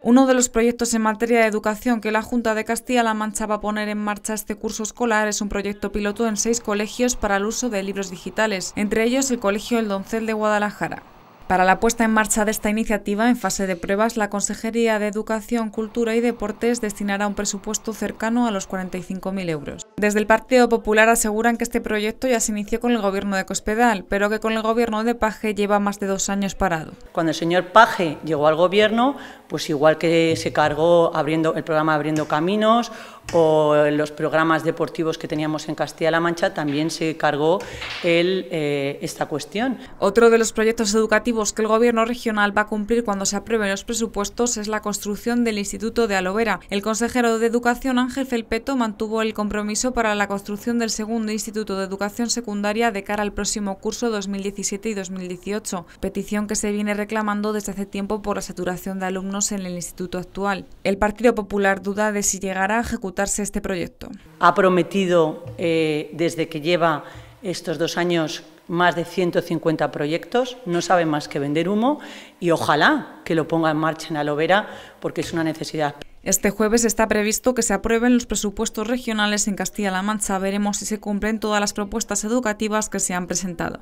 Uno de los proyectos en materia de educación que la Junta de Castilla-La Mancha va a poner en marcha este curso escolar es un proyecto piloto en seis colegios para el uso de libros digitales, entre ellos el Colegio El Doncel de Guadalajara. Para la puesta en marcha de esta iniciativa, en fase de pruebas, la Consejería de Educación, Cultura y Deportes destinará un presupuesto cercano a los 45.000 euros. Desde el Partido Popular aseguran que este proyecto ya se inició con el gobierno de Cospedal, pero que con el gobierno de Paje lleva más de dos años parado. Cuando el señor Paje llegó al gobierno, pues igual que se cargó abriendo el programa Abriendo Caminos o los programas deportivos que teníamos en Castilla-La Mancha, también se cargó el, eh, esta cuestión. Otro de los proyectos educativos que el Gobierno regional va a cumplir cuando se aprueben los presupuestos es la construcción del Instituto de Alovera. El consejero de Educación Ángel Felpeto mantuvo el compromiso para la construcción del segundo Instituto de Educación Secundaria de cara al próximo curso 2017 y 2018, petición que se viene reclamando desde hace tiempo por la saturación de alumnos en el instituto actual. El Partido Popular duda de si llegará a ejecutarse este proyecto. Ha prometido eh, desde que lleva estos dos años más de 150 proyectos, no sabe más que vender humo y ojalá que lo ponga en marcha en Alovera porque es una necesidad. Este jueves está previsto que se aprueben los presupuestos regionales en Castilla-La Mancha. Veremos si se cumplen todas las propuestas educativas que se han presentado.